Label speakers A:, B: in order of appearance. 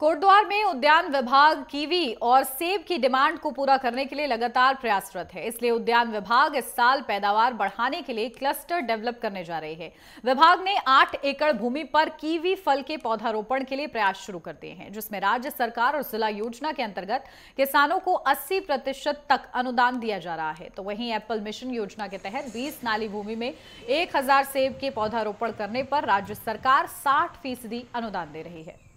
A: कोटद्वार में उद्यान विभाग कीवी और सेब की डिमांड को पूरा करने के लिए लगातार प्रयासरत है इसलिए उद्यान विभाग इस साल पैदावार बढ़ाने के लिए क्लस्टर डेवलप करने जा रही है विभाग ने आठ एकड़ भूमि पर कीवी फल के पौधारोपण के लिए प्रयास शुरू कर दिए हैं जिसमें राज्य सरकार और जिला योजना के अंतर्गत किसानों को अस्सी प्रतिशत तक अनुदान दिया जा रहा है तो वहीं एप्पल मिशन योजना के तहत बीस नाली भूमि में एक हजार सेब के पौधारोपण करने पर राज्य सरकार साठ फीसदी अनुदान दे रही है